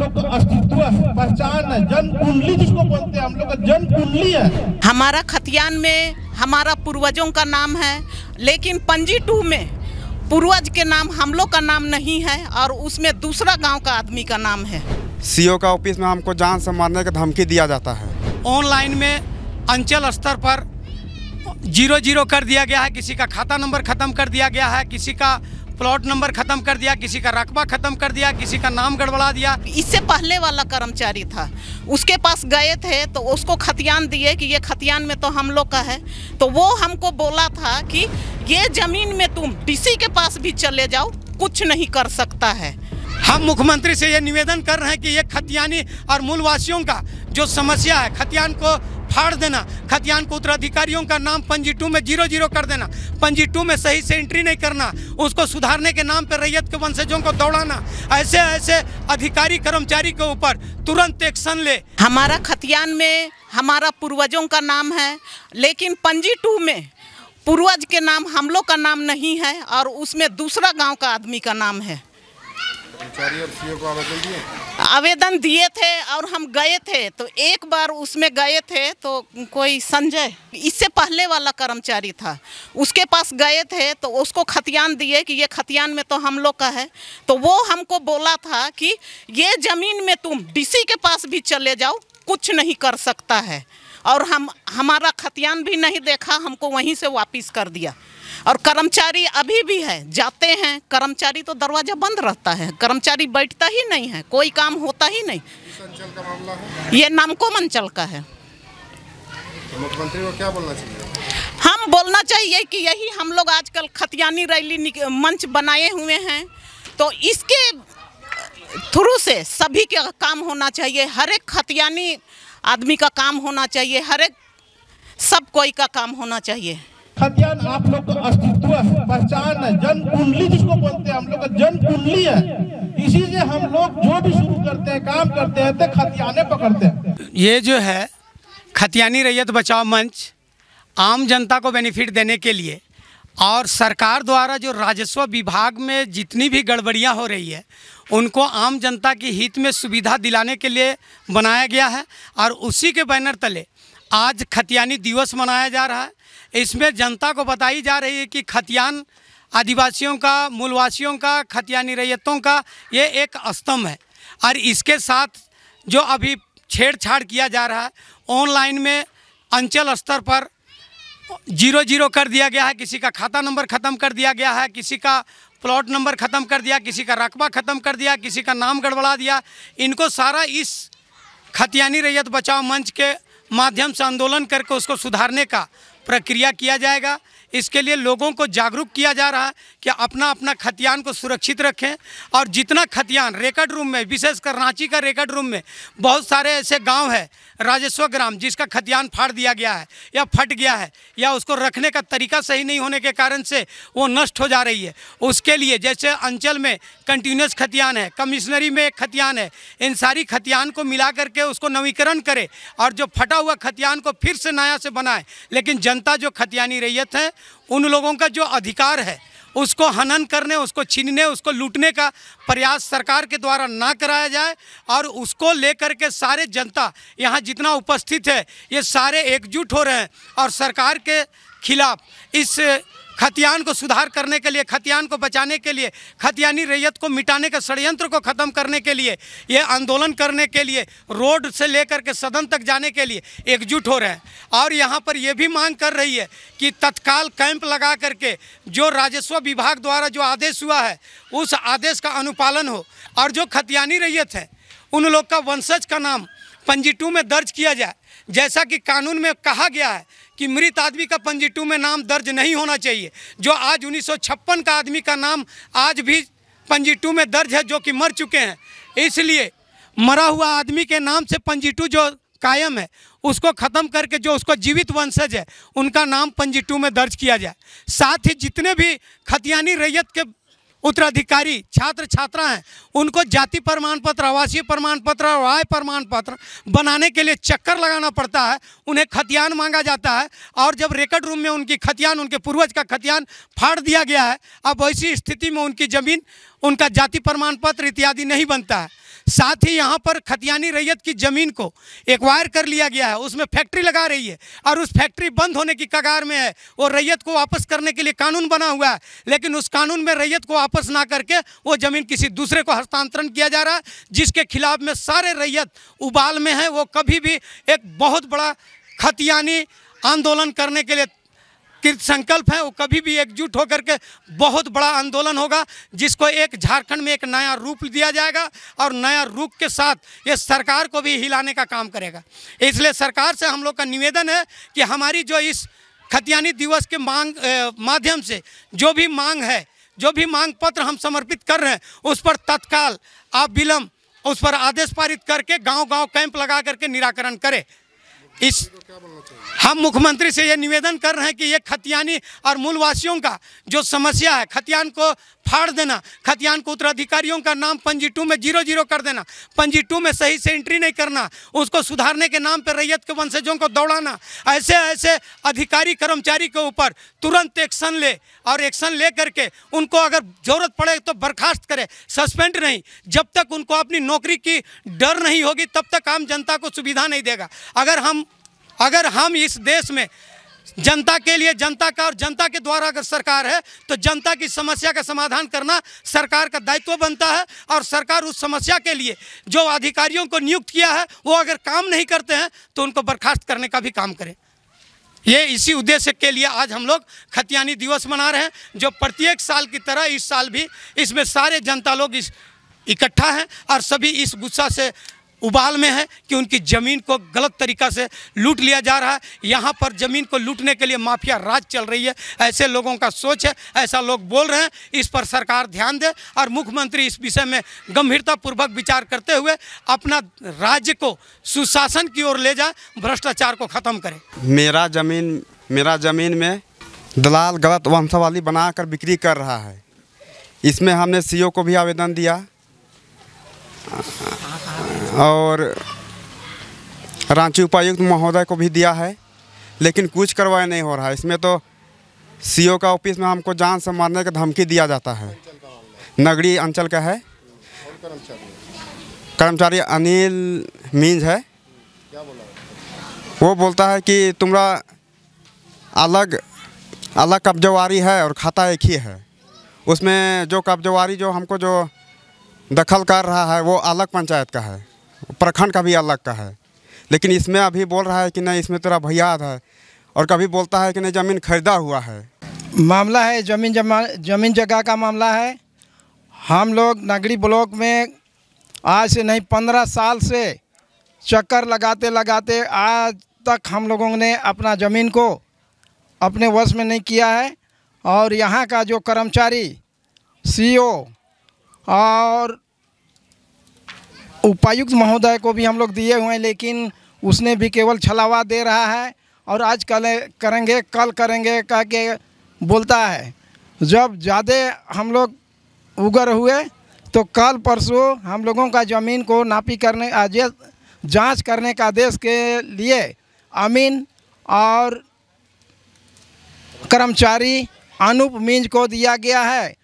लोग का अस्तित्व पहचान है जन कुंडली जिसको बोलते हैं हम लोग का जन कुंडली है हमारा खतियान में हमारा पूर्वजों का नाम है लेकिन पंजी टू में पूर्वज के नाम हम लोग का नाम नहीं है और उसमें दूसरा गांव का आदमी का नाम है सीओ का ऑफिस में हमको जान से मारने का धमकी दिया जाता है ऑनलाइन में अंचल स्तर पर जीरो जीरो कर दिया गया है किसी का खाता नंबर खत्म कर दिया गया है किसी का प्लॉट नंबर खत्म कर दिया किसी का रकबा खत्म कर दिया किसी का नाम गड़बड़ा दिया इससे पहले वाला कर्मचारी था उसके पास गए थे तो उसको खतियान दिए कि ये खतियान में तो हम लोग का है तो वो हमको बोला था कि ये जमीन में तुम डीसी के पास भी चले जाओ कुछ नहीं कर सकता है हम मुख्यमंत्री से ये निवेदन कर रहे हैं कि ये खतियानी और मूलवासियों का जो समस्या है खतियान को फाड़ देना खतियान को उत्तराधिकारियों का नाम पंजी टू में जीरो जीरो कर देना पंजी टू में सही से एंट्री नहीं करना उसको सुधारने के नाम पर रैयत के वंशजों को दौड़ाना ऐसे ऐसे अधिकारी कर्मचारी के ऊपर तुरंत एक्शन ले हमारा खतियान में हमारा पूर्वजों का नाम है लेकिन पंजी टू में पूर्वज के नाम हम लोग का नाम नहीं है और उसमें दूसरा गांव का आदमी का नाम है आवेदन दिए थे और हम गए थे तो एक बार उसमें गए थे तो कोई संजय इससे पहले वाला कर्मचारी था उसके पास गए थे तो उसको खतियान दिए कि ये खतियान में तो हम लोग का है तो वो हमको बोला था कि ये ज़मीन में तुम डीसी के पास भी चले जाओ कुछ नहीं कर सकता है और हम हमारा खतियान भी नहीं देखा हमको वहीं से वापस कर दिया और कर्मचारी अभी भी है जाते हैं कर्मचारी तो दरवाज़ा बंद रहता है कर्मचारी बैठता ही नहीं है कोई काम होता ही नहीं ये नामको मंचल का है तो मुख्यमंत्री को क्या बोलना चाहिए हम बोलना चाहिए कि यही हम लोग आजकल खतियानी रैली मंच बनाए हुए हैं तो इसके थ्रू से सभी के काम होना चाहिए हर एक खतियानी आदमी का काम होना चाहिए हर एक सब कोई का काम होना चाहिए खतियान आप लोग का तो अस्तित्व पहचान है जन कुंडली जिसको बोलते हैं हम लोग का जन कुंडली है इसी से हम लोग जो भी शुरू करते हैं काम करते हैं तो खतियाने पकड़ते हैं ये जो है खतियानी रैयत बचाओ मंच आम जनता को बेनिफिट देने के लिए और सरकार द्वारा जो राजस्व विभाग में जितनी भी गड़बड़ियाँ हो रही है उनको आम जनता के हित में सुविधा दिलाने के लिए बनाया गया है और उसी के बैनर तले आज खतियानी दिवस मनाया जा रहा है इसमें जनता को बताई जा रही है कि खतियान आदिवासियों का मूलवासियों का खतियानी रैयतों का ये एक स्तंभ है और इसके साथ जो अभी छेड़छाड़ किया जा रहा है ऑनलाइन में अंचल स्तर पर जीरो जीरो कर दिया गया है किसी का खाता नंबर ख़त्म कर दिया गया है किसी का प्लॉट नंबर ख़त्म कर दिया किसी का रकबा ख़त्म कर दिया किसी का नाम गड़बड़ा दिया इनको सारा इस खतियानी रैयत बचाव मंच के माध्यम से आंदोलन करके उसको सुधारने का प्रक्रिया किया जाएगा इसके लिए लोगों को जागरूक किया जा रहा है कि अपना अपना खतियान को सुरक्षित रखें और जितना खतियान रेकर्ड रूम में विशेषकर रांची का रेकर्ड रूम में बहुत सारे ऐसे गांव है राजेश्वर ग्राम जिसका खतियान फाड़ दिया गया है या फट गया है या उसको रखने का तरीका सही नहीं होने के कारण से वो नष्ट हो जा रही है उसके लिए जैसे अंचल में कंटिन्यूस खतियान है कमिश्नरी में एक खतियान है इन सारी खतियान को मिला करके उसको नवीकरण करे और जो फटा हुआ खतियान को फिर से नया से बनाए लेकिन जनता जो खतियानी रैयत है उन लोगों का जो अधिकार है उसको हनन करने उसको छीनने उसको लूटने का प्रयास सरकार के द्वारा ना कराया जाए और उसको लेकर के सारे जनता यहाँ जितना उपस्थित है ये सारे एकजुट हो रहे हैं और सरकार के खिलाफ इस खतियान को सुधार करने के लिए खतियान को बचाने के लिए खतियानी रैयत को मिटाने के षडयंत्र को ख़त्म करने के लिए ये आंदोलन करने के लिए रोड से लेकर के सदन तक जाने के लिए एकजुट हो रहे हैं और यहाँ पर यह भी मांग कर रही है कि तत्काल कैंप लगा करके जो राजस्व विभाग द्वारा जो आदेश हुआ है उस आदेश का अनुपालन हो और जो खतियानी रैयत है उन लोग का वंशज का नाम पंजी में दर्ज किया जाए जैसा कि कानून में कहा गया है कि मृत आदमी का पंजीटू में नाम दर्ज नहीं होना चाहिए जो आज उन्नीस का आदमी का नाम आज भी पंजीटू में दर्ज है जो कि मर चुके हैं इसलिए मरा हुआ आदमी के नाम से पंजीटू जो कायम है उसको ख़त्म करके जो उसको जीवित वंशज है उनका नाम पंजीटू में दर्ज किया जाए साथ ही जितने भी खतियानी रैयत के उत्तराधिकारी छात्र छात्रा हैं उनको जाति प्रमाण पत्र आवासीय प्रमाण पत्र और आय प्रमाण पत्र बनाने के लिए चक्कर लगाना पड़ता है उन्हें खतियान मांगा जाता है और जब रिकॉर्ड रूम में उनकी खतियान उनके पूर्वज का खतियान फाड़ दिया गया है अब ऐसी स्थिति में उनकी ज़मीन उनका जाति प्रमाण पत्र इत्यादि नहीं बनता है साथ ही यहाँ पर खतियानी रैयत की ज़मीन को एक्वायर कर लिया गया है उसमें फैक्ट्री लगा रही है और उस फैक्ट्री बंद होने की कगार में है वो रैयत को वापस करने के लिए कानून बना हुआ है लेकिन उस कानून में रैयत को वापस ना करके वो ज़मीन किसी दूसरे को हस्तांतरण किया जा रहा है जिसके खिलाफ में सारे रैयत उबाल में है वो कभी भी एक बहुत बड़ा खतियानी आंदोलन करने के लिए कृत संकल्प है वो कभी भी एकजुट होकर के बहुत बड़ा आंदोलन होगा जिसको एक झारखंड में एक नया रूप दिया जाएगा और नया रूप के साथ ये सरकार को भी हिलाने का काम करेगा इसलिए सरकार से हम लोग का निवेदन है कि हमारी जो इस खतियानी दिवस के मांग माध्यम से जो भी मांग है जो भी मांग पत्र हम समर्पित कर रहे हैं उस पर तत्काल आप विलम्ब उस पर आदेश पारित करके गांव-गांव कैंप लगा करके निराकरण करें इस हम मुख्यमंत्री से ये निवेदन कर रहे हैं कि ये खतियानी और मूलवासियों का जो समस्या है खतियान को फाड़ देना खतियान को उत्तराधिकारियों का नाम पंजी टू में जीरो जीरो कर देना पंजी टू में सही से एंट्री नहीं करना उसको सुधारने के नाम पर रैयत के वंशजों को दौड़ाना ऐसे ऐसे अधिकारी कर्मचारी के ऊपर तुरंत एक्शन ले और एक्शन ले करके उनको अगर ज़रूरत पड़े तो बर्खास्त करे सस्पेंड नहीं जब तक उनको अपनी नौकरी की डर नहीं होगी तब तक आम जनता को सुविधा नहीं देगा अगर हम अगर हम इस देश में जनता के लिए जनता का और जनता के द्वारा अगर सरकार है तो जनता की समस्या का समाधान करना सरकार का दायित्व बनता है और सरकार उस समस्या के लिए जो अधिकारियों को नियुक्त किया है वो अगर काम नहीं करते हैं तो उनको बर्खास्त करने का भी काम करें ये इसी उद्देश्य के लिए आज हम लोग खतियानी दिवस मना रहे हैं जो प्रत्येक साल की तरह इस साल भी इसमें सारे जनता लोग इस इकट्ठा हैं और सभी इस गुस्सा से उबाल में है कि उनकी ज़मीन को गलत तरीका से लूट लिया जा रहा है यहाँ पर ज़मीन को लूटने के लिए माफिया राज चल रही है ऐसे लोगों का सोच है ऐसा लोग बोल रहे हैं इस पर सरकार ध्यान दे और मुख्यमंत्री इस विषय में गंभीरतापूर्वक विचार करते हुए अपना राज्य को सुशासन की ओर ले जाए भ्रष्टाचार को ख़त्म करें मेरा ज़मीन मेरा ज़मीन में दलाल गलत वंशावली बनाकर बिक्री कर रहा है इसमें हमने सी को भी आवेदन दिया और रांची उपायुक्त महोदय को भी दिया है लेकिन कुछ कार्रवाई नहीं हो रहा है इसमें तो सीओ का ऑफिस में हमको जान से मारने का धमकी दिया जाता है नगरी अंचल का है कर्मचारी अनिल मींज है वो बोलता है कि तुम्हारा अलग अलग कब्जेवारी है और खाता एक ही है उसमें जो कब्जेवारी जो हमको जो दखल कर रहा है वो अलग पंचायत का है प्रखंड का भी अलग का है लेकिन इसमें अभी बोल रहा है कि नहीं इसमें तेरा भैयाद है और कभी बोलता है कि नहीं ज़मीन खरीदा हुआ है मामला है जमीन जमा जमीन जगह का मामला है हम लोग नगरी ब्लॉक में आज से नहीं पंद्रह साल से चक्कर लगाते लगाते आज तक हम लोगों ने अपना ज़मीन को अपने वश में नहीं किया है और यहाँ का जो कर्मचारी सीईओ और उपायुक्त महोदय को भी हम लोग दिए हुए हैं लेकिन उसने भी केवल छलावा दे रहा है और आज कल करेंगे कल करेंगे कह के बोलता है जब ज़्यादा हम लोग उगर हुए तो कल परसों हम लोगों का ज़मीन को नापी करने जांच करने का आदेश के लिए अमीन और कर्मचारी अनूप मिंज को दिया गया है